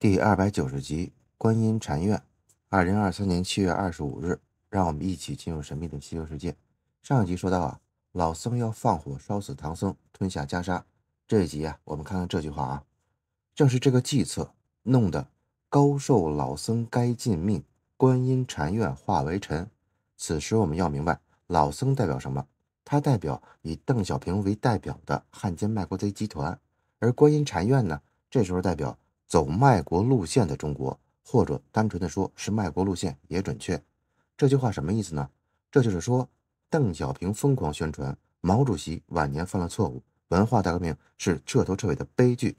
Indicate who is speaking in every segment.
Speaker 1: 第二百九十集《观音禅院》，二零二三年七月二十五日，让我们一起进入神秘的西游世界。上一集说到啊，老僧要放火烧死唐僧，吞下袈裟。这一集啊，我们看看这句话啊，正是这个计策，弄得高寿老僧该尽命，观音禅院化为尘。此时我们要明白，老僧代表什么？他代表以邓小平为代表的汉奸卖国贼集团。而观音禅院呢，这时候代表。走卖国路线的中国，或者单纯的说是卖国路线也准确。这句话什么意思呢？这就是说，邓小平疯狂宣传毛主席晚年犯了错误，文化大革命是彻头彻尾的悲剧。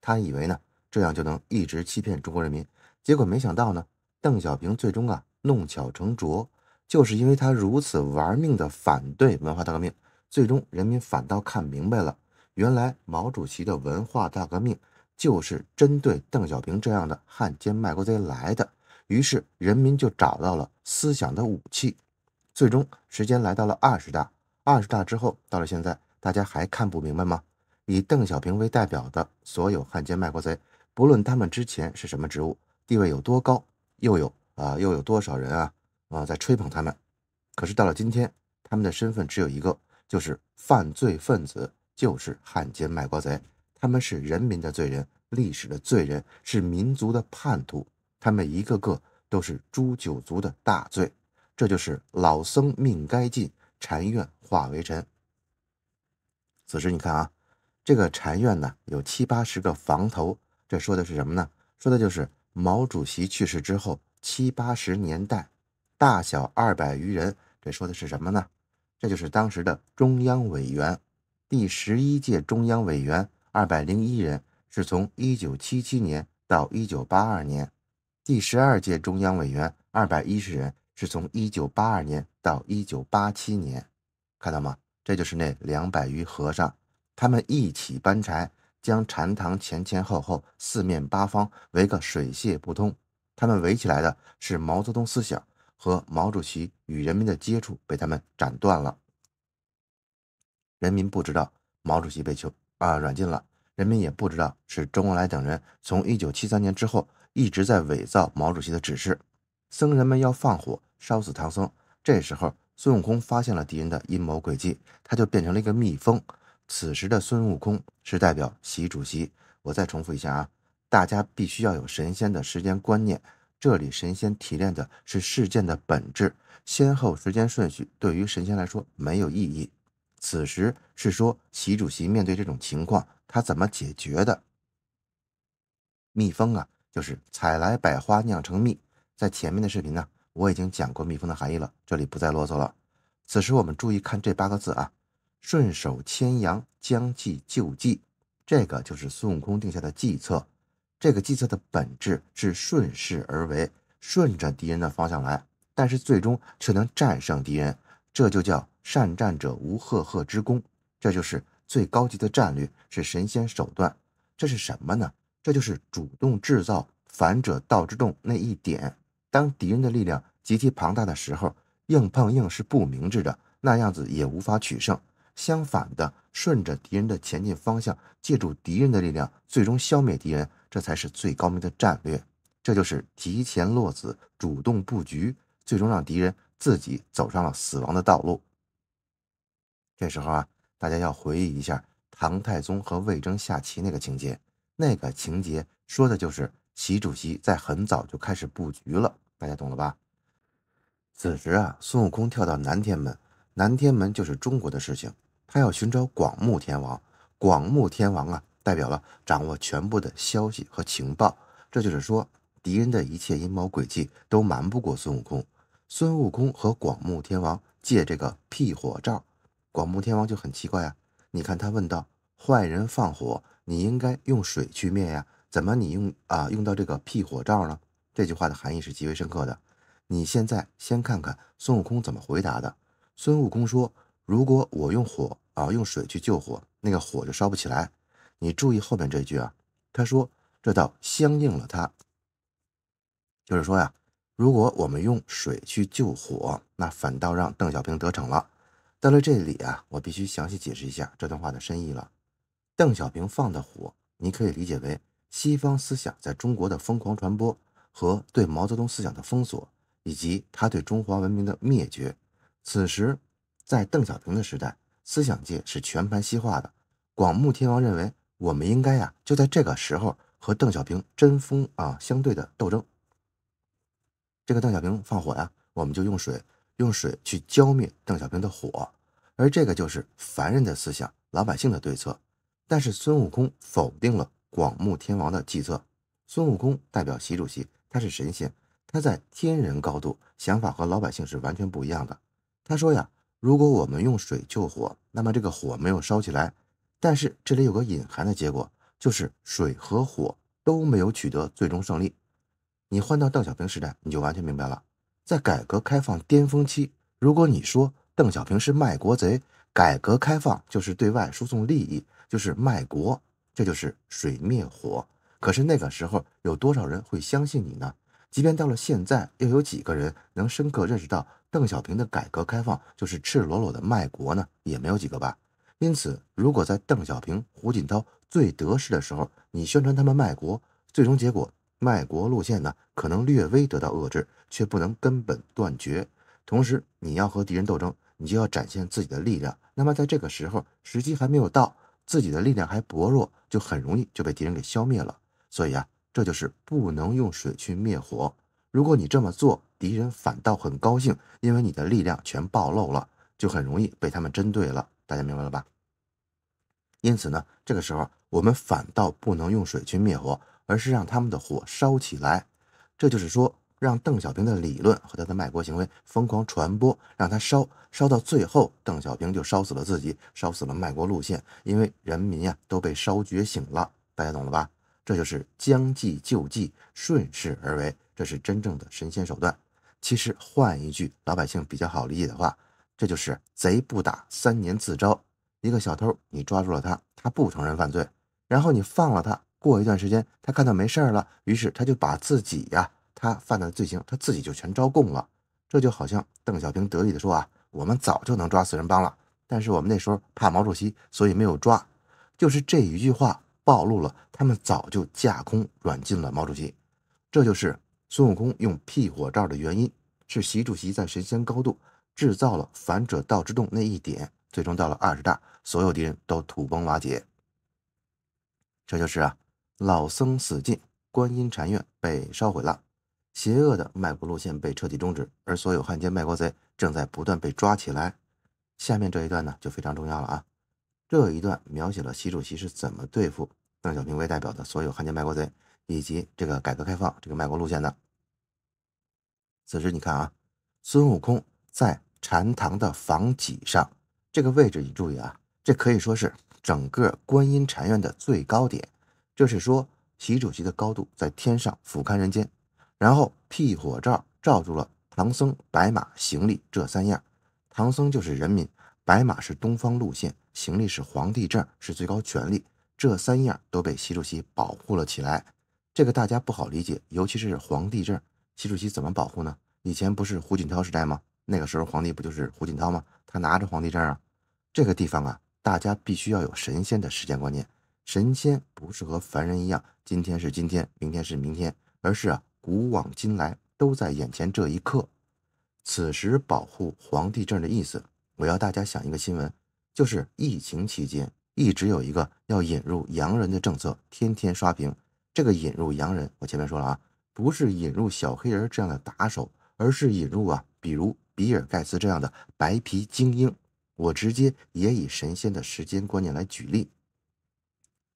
Speaker 1: 他以为呢这样就能一直欺骗中国人民，结果没想到呢，邓小平最终啊弄巧成拙，就是因为他如此玩命的反对文化大革命，最终人民反倒看明白了，原来毛主席的文化大革命。就是针对邓小平这样的汉奸卖国贼来的，于是人民就找到了思想的武器。最终，时间来到了二十大。二十大之后，到了现在，大家还看不明白吗？以邓小平为代表的所有汉奸卖国贼，不论他们之前是什么职务、地位有多高，又有啊又有多少人啊啊在吹捧他们，可是到了今天，他们的身份只有一个，就是犯罪分子，就是汉奸卖国贼。他们是人民的罪人，历史的罪人，是民族的叛徒。他们一个个都是诛九族的大罪。这就是老僧命该尽，禅院化为尘。此时你看啊，这个禅院呢，有七八十个房头。这说的是什么呢？说的就是毛主席去世之后七八十年代，大小二百余人。这说的是什么呢？这就是当时的中央委员，第十一届中央委员。二百零一人是从一九七七年到一九八二年，第十二届中央委员；二百一十人是从一九八二年到一九八七年。看到吗？这就是那两百余和尚，他们一起搬柴，将禅堂前前后后、四面八方围个水泄不通。他们围起来的是毛泽东思想和毛主席与人民的接触，被他们斩断了。人民不知道毛主席被囚。啊，软禁了，人民也不知道是周恩来等人从一九七三年之后一直在伪造毛主席的指示。僧人们要放火烧死唐僧，这时候孙悟空发现了敌人的阴谋诡计，他就变成了一个蜜蜂。此时的孙悟空是代表习主席。我再重复一下啊，大家必须要有神仙的时间观念。这里神仙提炼的是事件的本质，先后时间顺序对于神仙来说没有意义。此时是说，习主席面对这种情况，他怎么解决的？蜜蜂啊，就是采来百花酿成蜜。在前面的视频呢，我已经讲过蜜蜂的含义了，这里不再啰嗦了。此时我们注意看这八个字啊，“顺手牵羊，将计就计”，这个就是孙悟空定下的计策。这个计策的本质是顺势而为，顺着敌人的方向来，但是最终却能战胜敌人，这就叫。善战者无赫赫之功，这就是最高级的战略，是神仙手段。这是什么呢？这就是主动制造反者道之动那一点。当敌人的力量极其庞大的时候，硬碰硬是不明智的，那样子也无法取胜。相反的，顺着敌人的前进方向，借助敌人的力量，最终消灭敌人，这才是最高明的战略。这就是提前落子，主动布局，最终让敌人自己走上了死亡的道路。这时候啊，大家要回忆一下唐太宗和魏征下棋那个情节。那个情节说的就是习主席在很早就开始布局了。大家懂了吧？此时啊，孙悟空跳到南天门，南天门就是中国的事情。他要寻找广目天王，广目天王啊，代表了掌握全部的消息和情报。这就是说，敌人的一切阴谋诡计都瞒不过孙悟空。孙悟空和广目天王借这个辟火罩。广目天王就很奇怪啊！你看，他问道：“坏人放火，你应该用水去灭呀？怎么你用啊？用到这个辟火罩呢？”这句话的含义是极为深刻的。你现在先看看孙悟空怎么回答的。孙悟空说：“如果我用火啊，用水去救火，那个火就烧不起来。”你注意后面这句啊，他说：“这倒相应了他，就是说呀，如果我们用水去救火，那反倒让邓小平得逞了。”到了这里啊，我必须详细解释一下这段话的深意了。邓小平放的火，你可以理解为西方思想在中国的疯狂传播和对毛泽东思想的封锁，以及他对中华文明的灭绝。此时，在邓小平的时代，思想界是全盘西化的。广目天王认为，我们应该呀，就在这个时候和邓小平针锋啊相对的斗争。这个邓小平放火呀，我们就用水，用水去浇灭邓小平的火。而这个就是凡人的思想，老百姓的对策。但是孙悟空否定了广目天王的计策。孙悟空代表习主席，他是神仙，他在天人高度，想法和老百姓是完全不一样的。他说呀：“如果我们用水救火，那么这个火没有烧起来。但是这里有个隐含的结果，就是水和火都没有取得最终胜利。你换到邓小平时代，你就完全明白了。在改革开放巅峰期，如果你说……邓小平是卖国贼，改革开放就是对外输送利益，就是卖国，这就是水灭火。可是那个时候有多少人会相信你呢？即便到了现在，又有几个人能深刻认识到邓小平的改革开放就是赤裸裸的卖国呢？也没有几个吧。因此，如果在邓小平、胡锦涛最得势的时候，你宣传他们卖国，最终结果，卖国路线呢，可能略微得到遏制，却不能根本断绝。同时，你要和敌人斗争，你就要展现自己的力量。那么，在这个时候，时机还没有到，自己的力量还薄弱，就很容易就被敌人给消灭了。所以啊，这就是不能用水去灭火。如果你这么做，敌人反倒很高兴，因为你的力量全暴露了，就很容易被他们针对了。大家明白了吧？因此呢，这个时候我们反倒不能用水去灭火，而是让他们的火烧起来。这就是说。让邓小平的理论和他的卖国行为疯狂传播，让他烧烧到最后，邓小平就烧死了自己，烧死了卖国路线。因为人民呀都被烧觉醒了，大家懂了吧？这就是将计就计，顺势而为，这是真正的神仙手段。其实换一句老百姓比较好理解的话，这就是贼不打三年自招。一个小偷，你抓住了他，他不承认犯罪，然后你放了他，过一段时间，他看到没事儿了，于是他就把自己呀。他犯的罪行，他自己就全招供了。这就好像邓小平得意地说：“啊，我们早就能抓四人帮了，但是我们那时候怕毛主席，所以没有抓。”就是这一句话暴露了他们早就架空软禁了毛主席。这就是孙悟空用屁火罩的原因，是习主席在神仙高度制造了反者道之动那一点，最终到了二十大，所有敌人都土崩瓦解。这就是啊，老僧死尽，观音禅院被烧毁了。邪恶的卖国路线被彻底终止，而所有汉奸卖国贼正在不断被抓起来。下面这一段呢就非常重要了啊！这一段描写了习主席是怎么对付邓小平为代表的所有汉奸卖国贼以及这个改革开放这个卖国路线的。此时你看啊，孙悟空在禅堂的房脊上这个位置，你注意啊，这可以说是整个观音禅院的最高点。这是说习主席的高度在天上俯瞰人间。然后，屁火罩罩住了唐僧、白马、行李这三样。唐僧就是人民，白马是东方路线，行李是皇帝证，是最高权力。这三样都被习主席保护了起来。这个大家不好理解，尤其是皇帝证，习主席怎么保护呢？以前不是胡锦涛时代吗？那个时候皇帝不就是胡锦涛吗？他拿着皇帝证啊！这个地方啊，大家必须要有神仙的时间观念。神仙不是和凡人一样，今天是今天，明天是明天，而是啊。古往今来都在眼前这一刻，此时保护皇帝证的意思。我要大家想一个新闻，就是疫情期间一直有一个要引入洋人的政策，天天刷屏。这个引入洋人，我前面说了啊，不是引入小黑人这样的打手，而是引入啊，比如比尔盖茨这样的白皮精英。我直接也以神仙的时间观念来举例。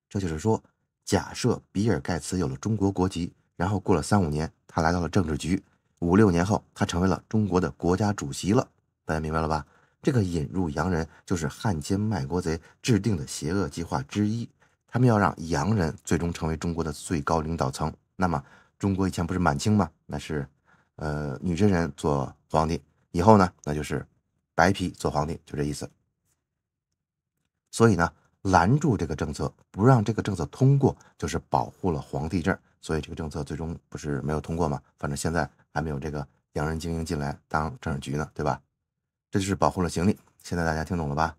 Speaker 1: 这就是说，假设比尔盖茨有了中国国籍。然后过了三五年，他来到了政治局。五六年后，他成为了中国的国家主席了。大家明白了吧？这个引入洋人就是汉奸卖国贼制定的邪恶计划之一。他们要让洋人最终成为中国的最高领导层。那么，中国以前不是满清吗？那是，呃，女真人做皇帝。以后呢，那就是白皮做皇帝，就这意思。所以呢，拦住这个政策，不让这个政策通过，就是保护了皇帝制。所以这个政策最终不是没有通过嘛？反正现在还没有这个洋人精英进来当政治局呢，对吧？这就是保护了行李。现在大家听懂了吧？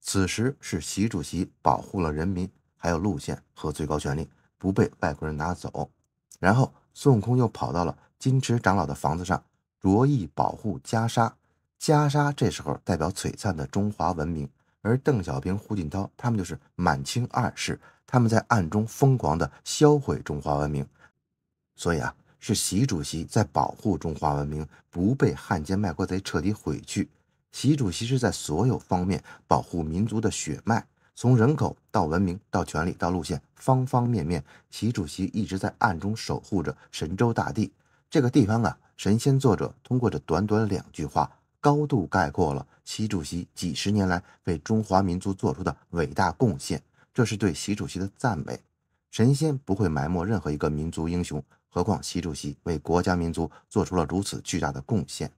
Speaker 1: 此时是习主席保护了人民，还有路线和最高权力不被外国人拿走。然后孙悟空又跑到了金池长老的房子上，着意保护袈裟。袈裟这时候代表璀璨的中华文明，而邓小平、胡锦涛他们就是满清二世。他们在暗中疯狂地销毁中华文明，所以啊，是习主席在保护中华文明不被汉奸卖国贼彻底毁去。习主席是在所有方面保护民族的血脉，从人口到文明到权力到路线，方方面面，习主席一直在暗中守护着神州大地。这个地方啊，神仙作者通过这短短两句话，高度概括了习主席几十年来为中华民族做出的伟大贡献。这是对习主席的赞美，神仙不会埋没任何一个民族英雄，何况习主席为国家民族做出了如此巨大的贡献。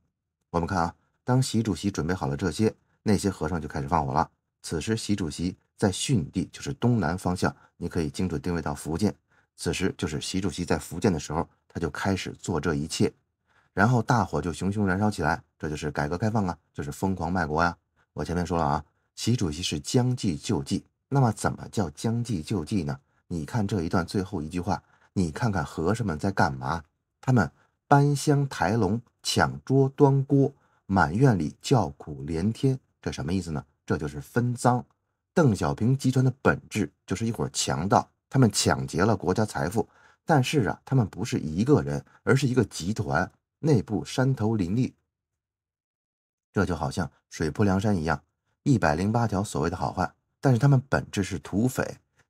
Speaker 1: 我们看啊，当习主席准备好了这些，那些和尚就开始放火了。此时，习主席在汛地，就是东南方向，你可以精准定位到福建。此时，就是习主席在福建的时候，他就开始做这一切，然后大火就熊熊燃烧起来。这就是改革开放啊，就是疯狂卖国呀。我前面说了啊，习主席是将计就计。那么怎么叫将计就计呢？你看这一段最后一句话，你看看和尚们在干嘛？他们搬香抬龙、抢桌端锅，满院里叫苦连天。这什么意思呢？这就是分赃。邓小平集团的本质就是一伙强盗，他们抢劫了国家财富，但是啊，他们不是一个人，而是一个集团，内部山头林立。这就好像水泊梁山一样，一百零八条所谓的好汉。但是他们本质是土匪，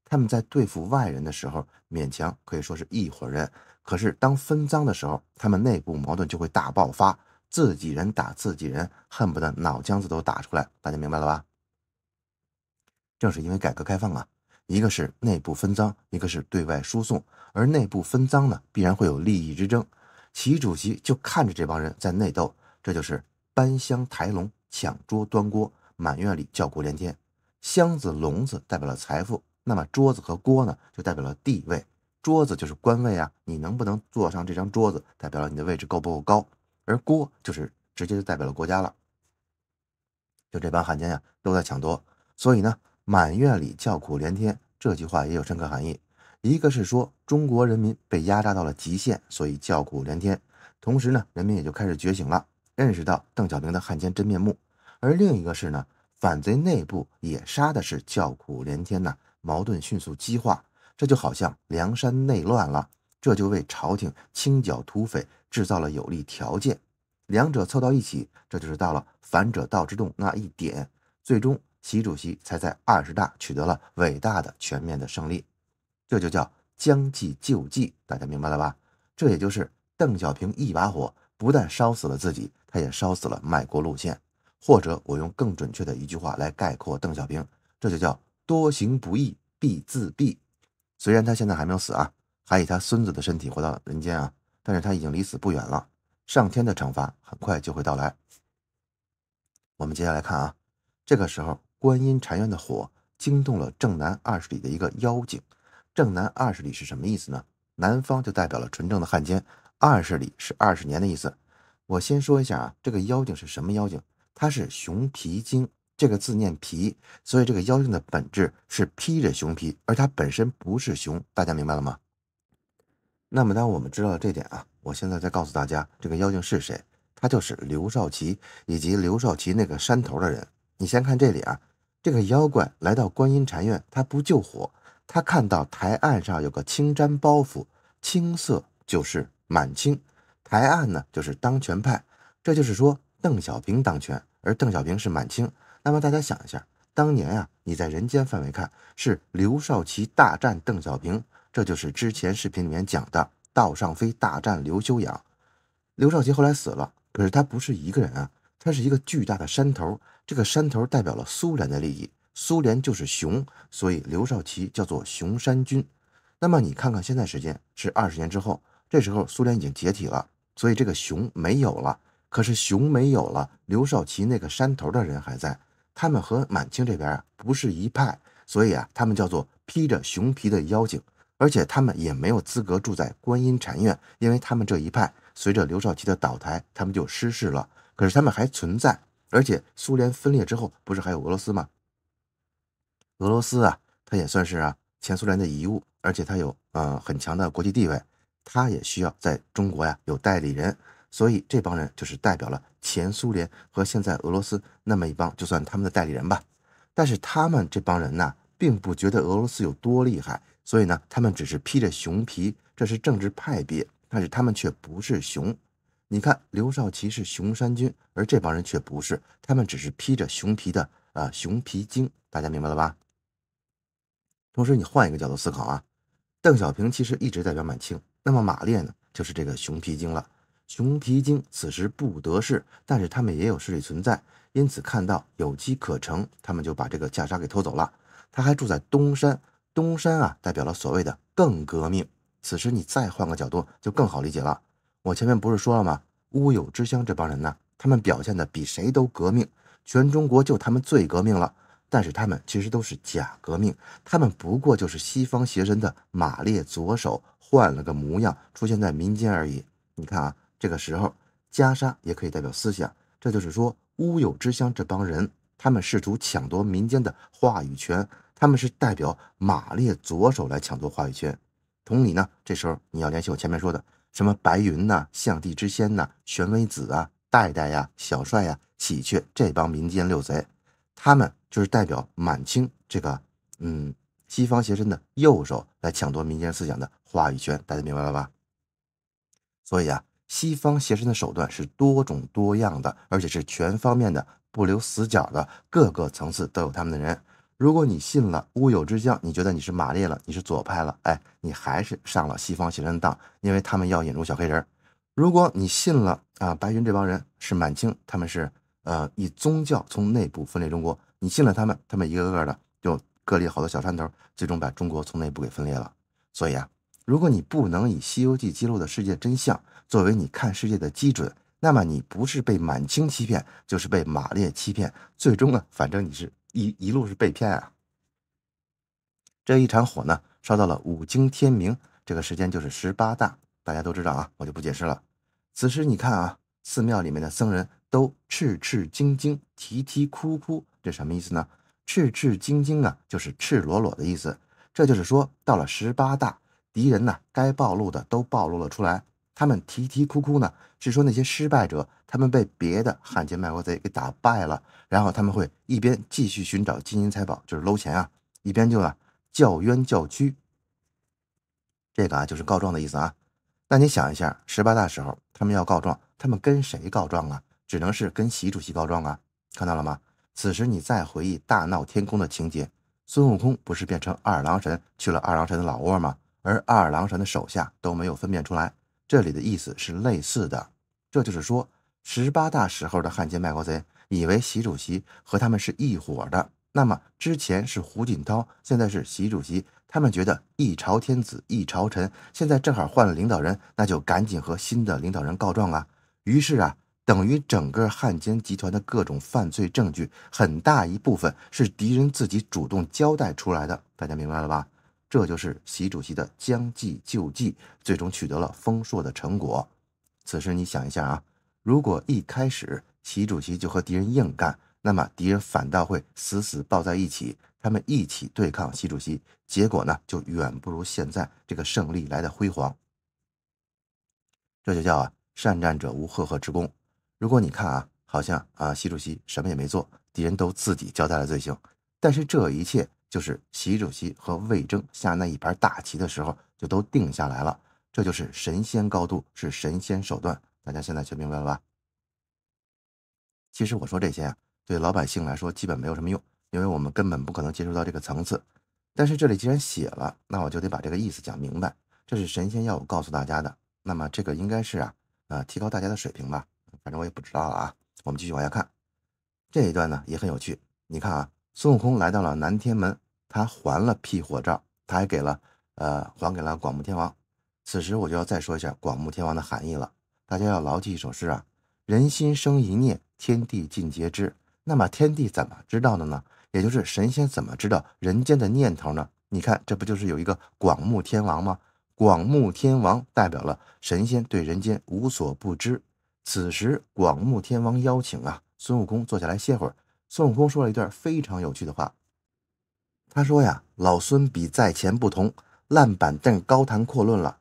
Speaker 1: 他们在对付外人的时候，勉强可以说是一伙人；可是当分赃的时候，他们内部矛盾就会大爆发，自己人打自己人，恨不得脑浆子都打出来。大家明白了吧？正是因为改革开放啊，一个是内部分赃，一个是对外输送，而内部分赃呢，必然会有利益之争。习主席就看着这帮人在内斗，这就是搬箱抬笼、抢桌端锅，满院里叫苦连天。箱子笼子代表了财富，那么桌子和锅呢，就代表了地位。桌子就是官位啊，你能不能坐上这张桌子，代表了你的位置够不够高。而锅就是直接就代表了国家了。就这帮汉奸呀，都在抢夺。所以呢，满院里叫苦连天这句话也有深刻含义。一个是说中国人民被压榨到了极限，所以叫苦连天。同时呢，人民也就开始觉醒了，认识到邓小平的汉奸真面目。而另一个是呢。反贼内部也杀的是叫苦连天呐，矛盾迅速激化，这就好像梁山内乱了，这就为朝廷清剿土匪制造了有利条件。两者凑到一起，这就是到了反者道之动那一点，最终，习主席才在二十大取得了伟大的全面的胜利。这就叫将计就计，大家明白了吧？这也就是邓小平一把火，不但烧死了自己，他也烧死了卖国路线。或者我用更准确的一句话来概括邓小平，这就叫多行不义必自毙。虽然他现在还没有死啊，还以他孙子的身体活到人间啊，但是他已经离死不远了，上天的惩罚很快就会到来。我们接下来看啊，这个时候观音禅院的火惊动了正南二十里的一个妖精。正南二十里是什么意思呢？南方就代表了纯正的汉奸，二十里是二十年的意思。我先说一下啊，这个妖精是什么妖精？他是熊皮精，这个字念皮，所以这个妖精的本质是披着熊皮，而它本身不是熊，大家明白了吗？那么当我们知道了这点啊，我现在再告诉大家，这个妖精是谁？他就是刘少奇以及刘少奇那个山头的人。你先看这里啊，这个妖怪来到观音禅院，他不救火，他看到台案上有个青毡包袱，青色就是满清，台案呢就是当权派，这就是说。邓小平当权，而邓小平是满清。那么大家想一下，当年啊，你在人间范围看是刘少奇大战邓小平，这就是之前视频里面讲的道上飞大战刘修养。刘少奇后来死了，可是他不是一个人啊，他是一个巨大的山头，这个山头代表了苏联的利益，苏联就是熊，所以刘少奇叫做熊山军。那么你看看现在时间是二十年之后，这时候苏联已经解体了，所以这个熊没有了。可是熊没有了，刘少奇那个山头的人还在，他们和满清这边啊不是一派，所以啊，他们叫做披着熊皮的妖精，而且他们也没有资格住在观音禅院，因为他们这一派随着刘少奇的倒台，他们就失势了。可是他们还存在，而且苏联分裂之后，不是还有俄罗斯吗？俄罗斯啊，它也算是啊前苏联的遗物，而且它有呃很强的国际地位，它也需要在中国呀有代理人。所以这帮人就是代表了前苏联和现在俄罗斯那么一帮，就算他们的代理人吧。但是他们这帮人呢，并不觉得俄罗斯有多厉害，所以呢，他们只是披着熊皮，这是政治派别。但是他们却不是熊。你看，刘少奇是熊山军，而这帮人却不是，他们只是披着熊皮的啊熊皮精。大家明白了吧？同时，你换一个角度思考啊，邓小平其实一直代表满清，那么马列呢，就是这个熊皮精了。穷皮精此时不得势，但是他们也有势力存在，因此看到有机可乘，他们就把这个袈裟给偷走了。他还住在东山，东山啊，代表了所谓的更革命。此时你再换个角度，就更好理解了。我前面不是说了吗？乌有之乡这帮人呢，他们表现的比谁都革命，全中国就他们最革命了。但是他们其实都是假革命，他们不过就是西方邪神的马列左手换了个模样，出现在民间而已。你看啊。这个时候，袈裟也可以代表思想，这就是说乌有之乡这帮人，他们试图抢夺民间的话语权，他们是代表马列左手来抢夺话语权。同理呢，这时候你要联系我前面说的什么白云呐、象帝之仙呐、玄微子啊、代代呀、小帅呀、喜鹊这帮民间六贼，他们就是代表满清这个嗯西方邪神的右手来抢夺民间思想的话语权，大家明白了吧？所以啊。西方邪神的手段是多种多样的，而且是全方面的，不留死角的，各个层次都有他们的人。如果你信了乌有之乡，你觉得你是马列了，你是左派了，哎，你还是上了西方邪神的当，因为他们要引入小黑人。如果你信了啊，白云这帮人是满清，他们是呃以宗教从内部分裂中国，你信了他们，他们一个个的就割裂好多小山头，最终把中国从内部给分裂了。所以啊，如果你不能以《西游记》记录的世界真相，作为你看世界的基准，那么你不是被满清欺骗，就是被马列欺骗，最终呢，反正你是一一路是被骗啊。这一场火呢，烧到了五更天明，这个时间就是十八大，大家都知道啊，我就不解释了。此时你看啊，寺庙里面的僧人都赤赤兢兢，啼啼哭哭，这什么意思呢？赤赤兢兢啊，就是赤裸裸的意思，这就是说到了十八大，敌人呢该暴露的都暴露了出来。他们啼啼哭哭呢，是说那些失败者，他们被别的汉奸卖国贼给打败了，然后他们会一边继续寻找金银财宝，就是搂钱啊，一边就啊叫冤叫屈。这个啊就是告状的意思啊。那你想一下，十八大时候他们要告状，他们跟谁告状啊？只能是跟习主席告状啊。看到了吗？此时你再回忆大闹天宫的情节，孙悟空不是变成二郎神去了二郎神的老窝吗？而二郎神的手下都没有分辨出来。这里的意思是类似的，这就是说，十八大时候的汉奸卖国贼以为习主席和他们是一伙的，那么之前是胡锦涛，现在是习主席，他们觉得一朝天子一朝臣，现在正好换了领导人，那就赶紧和新的领导人告状啊。于是啊，等于整个汉奸集团的各种犯罪证据，很大一部分是敌人自己主动交代出来的，大家明白了吧？这就是习主席的将计就计，最终取得了丰硕的成果。此时你想一下啊，如果一开始习主席就和敌人硬干，那么敌人反倒会死死抱在一起，他们一起对抗习主席，结果呢就远不如现在这个胜利来的辉煌。这就叫啊，善战者无赫赫之功。如果你看啊，好像啊，习主席什么也没做，敌人都自己交代了罪行，但是这一切。就是习主席和魏征下那一盘大棋的时候，就都定下来了。这就是神仙高度，是神仙手段。大家现在全明白了吧？其实我说这些啊，对老百姓来说基本没有什么用，因为我们根本不可能接触到这个层次。但是这里既然写了，那我就得把这个意思讲明白。这是神仙要我告诉大家的。那么这个应该是啊啊，提高大家的水平吧。反正我也不知道了啊。我们继续往下看，这一段呢也很有趣。你看啊，孙悟空来到了南天门。他还了辟火照，他还给了，呃，还给了广目天王。此时我就要再说一下广目天王的含义了。大家要牢记一首诗啊：人心生一念，天地尽皆知。那么天地怎么知道的呢？也就是神仙怎么知道人间的念头呢？你看，这不就是有一个广目天王吗？广目天王代表了神仙对人间无所不知。此时广目天王邀请啊孙悟空坐下来歇会儿。孙悟空说了一段非常有趣的话。他说呀，老孙比在前不同，烂板凳高谈阔论了。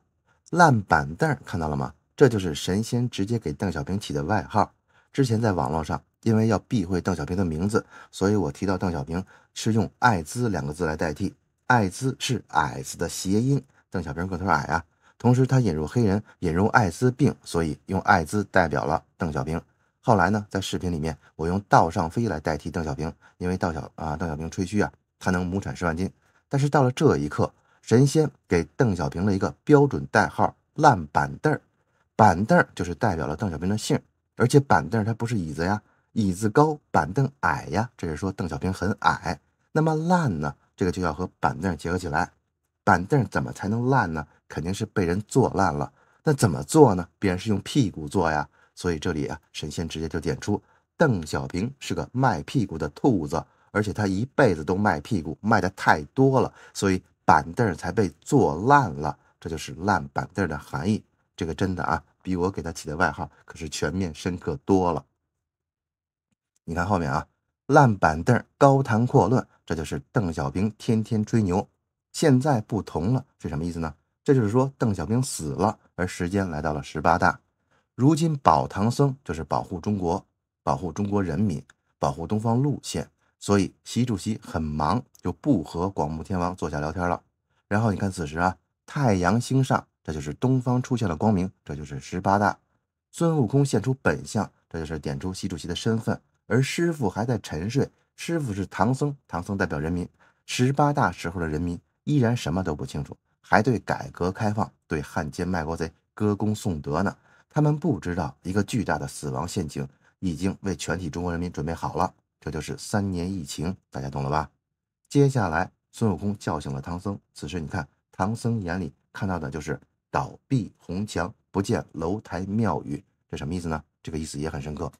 Speaker 1: 烂板凳看到了吗？这就是神仙直接给邓小平起的外号。之前在网络上，因为要避讳邓小平的名字，所以我提到邓小平是用“艾滋”两个字来代替。艾滋是矮子的谐音，邓小平个头矮啊。同时，他引入黑人，引入艾滋病，所以用艾滋代表了邓小平。后来呢，在视频里面，我用“道上飞”来代替邓小平，因为道小啊，邓小平吹嘘啊。他能亩产十万斤，但是到了这一刻，神仙给邓小平了一个标准代号“烂板凳儿”，板凳儿就是代表了邓小平的姓，而且板凳儿它不是椅子呀，椅子高，板凳矮呀，这是说邓小平很矮。那么烂呢？这个就要和板凳结合起来，板凳怎么才能烂呢？肯定是被人坐烂了。那怎么坐呢？必然是用屁股坐呀。所以这里啊，神仙直接就点出邓小平是个卖屁股的兔子。而且他一辈子都卖屁股，卖的太多了，所以板凳儿才被坐烂了。这就是“烂板凳儿”的含义。这个真的啊，比我给他起的外号可是全面深刻多了。你看后面啊，“烂板凳儿”高谈阔论，这就是邓小平天天吹牛。现在不同了，是什么意思呢？这就是说邓小平死了，而时间来到了十八大。如今保唐僧就是保护中国，保护中国人民，保护东方路线。所以，习主席很忙，就不和广目天王坐下聊天了。然后，你看此时啊，太阳星上，这就是东方出现了光明，这就是十八大。孙悟空现出本相，这就是点出习主席的身份。而师傅还在沉睡，师傅是唐僧，唐僧代表人民。十八大时候的人民依然什么都不清楚，还对改革开放、对汉奸卖国贼歌功颂德呢。他们不知道，一个巨大的死亡陷阱已经为全体中国人民准备好了。这就是三年疫情，大家懂了吧？接下来，孙悟空叫醒了唐僧。此时，你看唐僧眼里看到的就是倒闭红墙，不见楼台庙宇。这什么意思呢？这个意思也很深刻。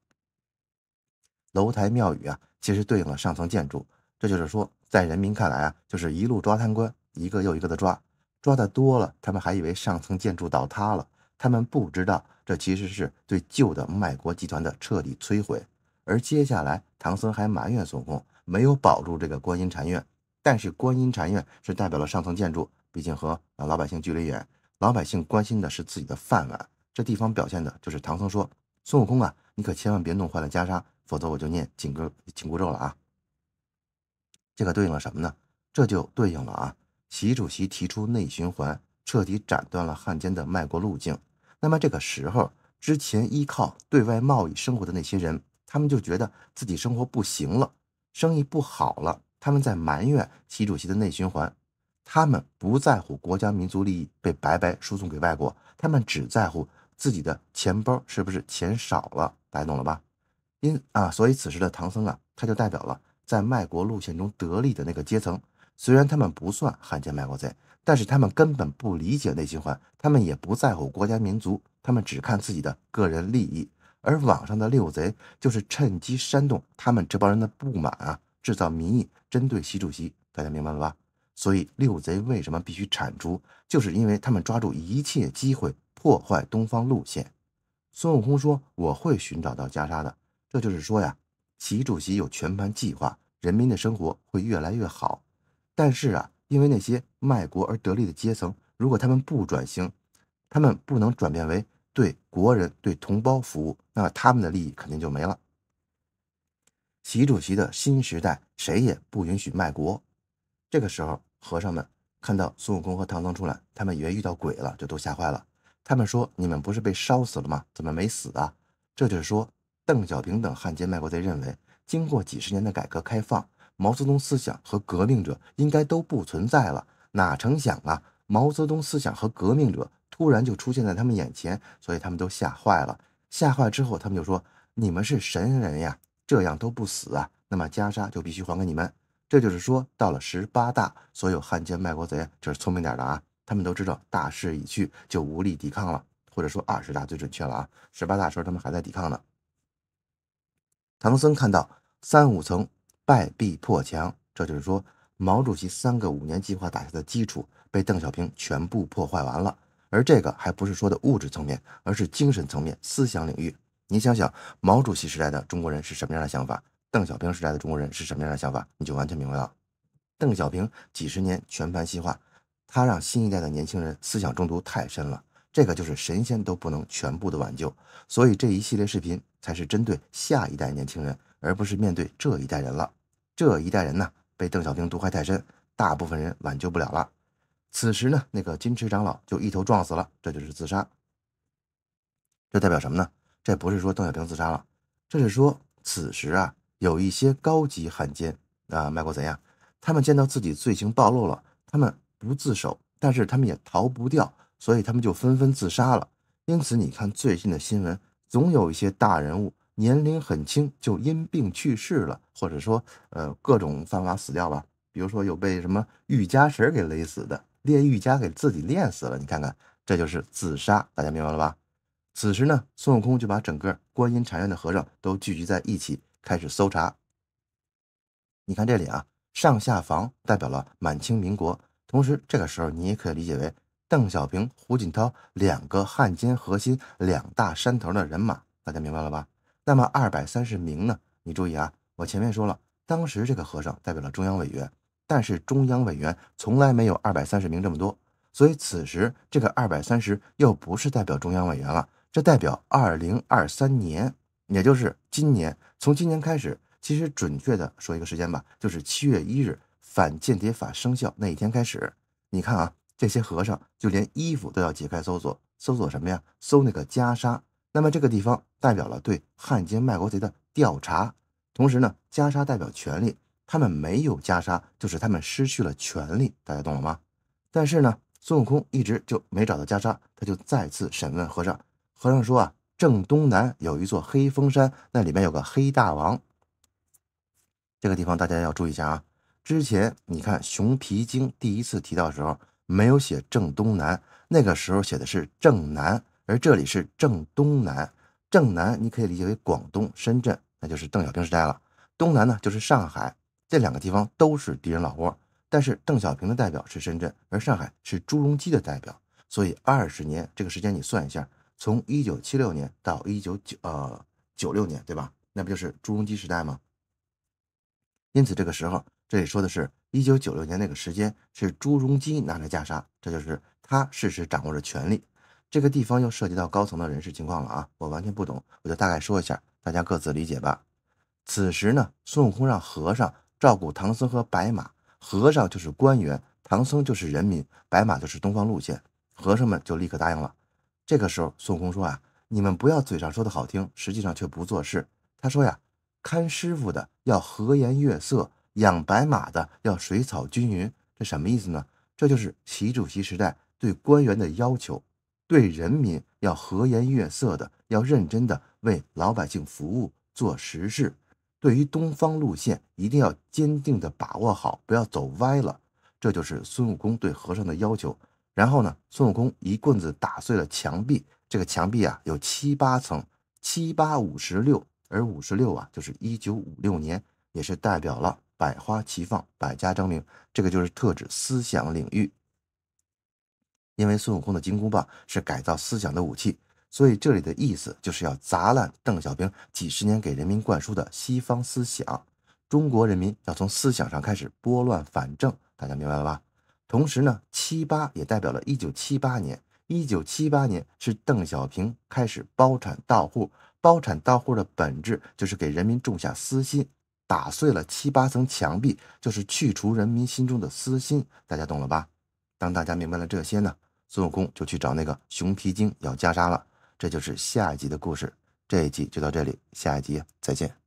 Speaker 1: 楼台庙宇啊，其实对应了上层建筑。这就是说，在人民看来啊，就是一路抓贪官，一个又一个的抓，抓的多了，他们还以为上层建筑倒塌了。他们不知道，这其实是对旧的卖国集团的彻底摧毁。而接下来，唐僧还埋怨孙悟空没有保住这个观音禅院。但是，观音禅院是代表了上层建筑，毕竟和老百姓距离远。老百姓关心的是自己的饭碗。这地方表现的就是唐僧说：“孙悟空啊，你可千万别弄坏了袈裟，否则我就念紧箍紧箍咒了啊！”这个对应了什么呢？这就对应了啊，习主席提出内循环，彻底斩断了汉奸的卖国路径。那么这个时候，之前依靠对外贸易生活的那些人。他们就觉得自己生活不行了，生意不好了，他们在埋怨习主席的内循环，他们不在乎国家民族利益被白白输送给外国，他们只在乎自己的钱包是不是钱少了，大家懂了吧？因啊，所以此时的唐僧啊，他就代表了在卖国路线中得利的那个阶层。虽然他们不算汉奸卖国贼，但是他们根本不理解内循环，他们也不在乎国家民族，他们只看自己的个人利益。而网上的六贼就是趁机煽动他们这帮人的不满啊，制造民意，针对习主席，大家明白了吧？所以六贼为什么必须铲除，就是因为他们抓住一切机会破坏东方路线。孙悟空说：“我会寻找到袈裟的。”这就是说呀，习主席有全盘计划，人民的生活会越来越好。但是啊，因为那些卖国而得利的阶层，如果他们不转型，他们不能转变为。对国人、对同胞服务，那他们的利益肯定就没了。习主席的新时代，谁也不允许卖国。这个时候，和尚们看到孙悟空和唐僧出来，他们以为遇到鬼了，就都吓坏了。他们说：“你们不是被烧死了吗？怎么没死啊？”这就是说，邓小平等汉奸卖国贼认为，经过几十年的改革开放，毛泽东思想和革命者应该都不存在了。哪成想啊，毛泽东思想和革命者。突然就出现在他们眼前，所以他们都吓坏了。吓坏之后，他们就说：“你们是神人呀，这样都不死啊？”那么袈裟就必须还给你们。这就是说，到了十八大，所有汉奸卖国贼，就是聪明点的啊，他们都知道大势已去，就无力抵抗了。或者说二十大最准确了啊，十八大时候他们还在抵抗呢。唐僧看到三五层败壁破墙，这就是说，毛主席三个五年计划打下的基础被邓小平全部破坏完了。而这个还不是说的物质层面，而是精神层面、思想领域。你想想，毛主席时代的中国人是什么样的想法？邓小平时代的中国人是什么样的想法？你就完全明白了。邓小平几十年全盘西化，他让新一代的年轻人思想中毒太深了。这个就是神仙都不能全部的挽救。所以这一系列视频才是针对下一代年轻人，而不是面对这一代人了。这一代人呢，被邓小平毒害太深，大部分人挽救不了了。此时呢，那个金池长老就一头撞死了，这就是自杀。这代表什么呢？这不是说邓小平自杀了，这是说此时啊，有一些高级汉奸啊，卖国贼啊，他们见到自己罪行暴露了，他们不自首，但是他们也逃不掉，所以他们就纷纷自杀了。因此，你看最近的新闻，总有一些大人物年龄很轻就因病去世了，或者说，呃，各种犯法死掉吧。比如说有被什么玉家绳给勒死的。炼狱家给自己炼死了，你看看，这就是自杀，大家明白了吧？此时呢，孙悟空就把整个观音禅院的和尚都聚集在一起，开始搜查。你看这里啊，上下房代表了满清民国，同时这个时候你也可以理解为邓小平、胡锦涛两个汉奸核心两大山头的人马，大家明白了吧？那么二百三十名呢？你注意啊，我前面说了，当时这个和尚代表了中央委员。但是中央委员从来没有二百三十名这么多，所以此时这个二百三十又不是代表中央委员了，这代表二零二三年，也就是今年。从今年开始，其实准确的说一个时间吧，就是七月一日《反间谍法》生效那一天开始。你看啊，这些和尚就连衣服都要解开搜索，搜索什么呀？搜那个袈裟。那么这个地方代表了对汉奸卖国贼的调查，同时呢，袈裟代表权力。他们没有袈裟，就是他们失去了权力，大家懂了吗？但是呢，孙悟空一直就没找到袈裟，他就再次审问和尚。和尚说啊，正东南有一座黑风山，那里面有个黑大王。这个地方大家要注意一下啊。之前你看熊皮经》第一次提到的时候，没有写正东南，那个时候写的是正南，而这里是正东南。正南你可以理解为广东深圳，那就是邓小平时代了；东南呢，就是上海。这两个地方都是敌人老窝，但是邓小平的代表是深圳，而上海是朱镕基的代表。所以二十年这个时间你算一下，从一九七六年到一九九呃九六年，对吧？那不就是朱镕基时代吗？因此这个时候，这里说的是一九九六年那个时间是朱镕基拿着袈裟，这就是他事实掌握着权力。这个地方又涉及到高层的人事情况了啊，我完全不懂，我就大概说一下，大家各自理解吧。此时呢，孙悟空让和尚。照顾唐僧和白马，和尚就是官员，唐僧就是人民，白马就是东方路线，和尚们就立刻答应了。这个时候，孙悟空说：“啊，你们不要嘴上说的好听，实际上却不做事。”他说：“呀，看师傅的要和颜悦色，养白马的要水草均匀，这什么意思呢？这就是习主席时代对官员的要求，对人民要和颜悦色的，要认真的为老百姓服务，做实事。”对于东方路线，一定要坚定地把握好，不要走歪了。这就是孙悟空对和尚的要求。然后呢，孙悟空一棍子打碎了墙壁。这个墙壁啊，有七八层，七八五十六，而五十六啊，就是一九五六年，也是代表了百花齐放，百家争鸣。这个就是特指思想领域，因为孙悟空的金箍棒是改造思想的武器。所以这里的意思就是要砸烂邓小平几十年给人民灌输的西方思想，中国人民要从思想上开始拨乱反正，大家明白了吧？同时呢，七八也代表了1978年，1978年是邓小平开始包产到户，包产到户的本质就是给人民种下私心，打碎了七八层墙壁，就是去除人民心中的私心，大家懂了吧？当大家明白了这些呢，孙悟空就去找那个熊皮精要袈裟了。这就是下一集的故事，这一集就到这里，下一集再见。